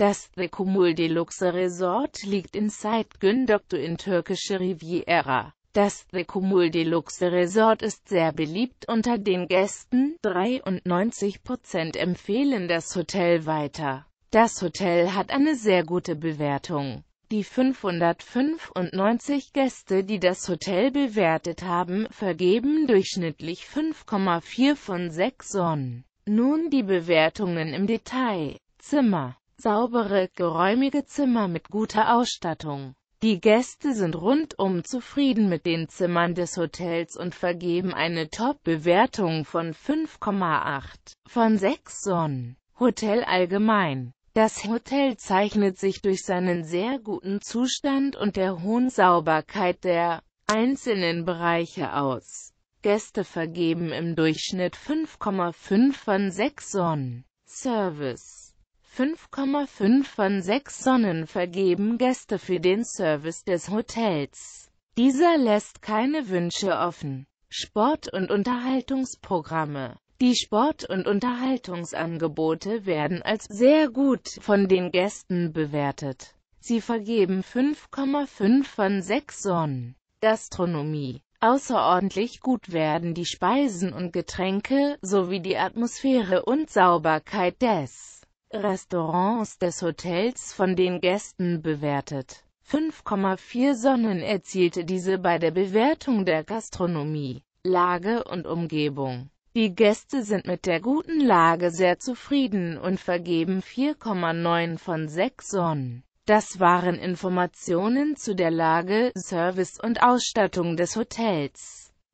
Das The Cumul Deluxe Resort liegt in Seit Göndoktu in türkische Riviera. Das The Cumul Deluxe Resort ist sehr beliebt unter den Gästen, 93% empfehlen das Hotel weiter. Das Hotel hat eine sehr gute Bewertung. Die 595 Gäste, die das Hotel bewertet haben, vergeben durchschnittlich 5,4 von 6 Sonnen. Nun die Bewertungen im Detail. Zimmer saubere, geräumige Zimmer mit guter Ausstattung. Die Gäste sind rundum zufrieden mit den Zimmern des Hotels und vergeben eine Top-Bewertung von 5,8 von 6 Sonnen. Hotel allgemein das Hotel zeichnet sich durch seinen sehr guten Zustand und der hohen Sauberkeit der einzelnen Bereiche aus. Gäste vergeben im Durchschnitt 5,5 von 6 Sonnen. Service 5,5 von 6 Sonnen vergeben Gäste für den Service des Hotels. Dieser lässt keine Wünsche offen. Sport- und Unterhaltungsprogramme Die Sport- und Unterhaltungsangebote werden als sehr gut von den Gästen bewertet. Sie vergeben 5,5 von 6 Sonnen. Gastronomie Außerordentlich gut werden die Speisen und Getränke, sowie die Atmosphäre und Sauberkeit des Restaurants des Hotels von den Gästen bewertet. 5,4 Sonnen erzielte diese bei der Bewertung der Gastronomie, Lage und Umgebung. Die Gäste sind mit der guten Lage sehr zufrieden und vergeben 4,9 von 6 Sonnen. Das waren Informationen zu der Lage, Service und Ausstattung des Hotels.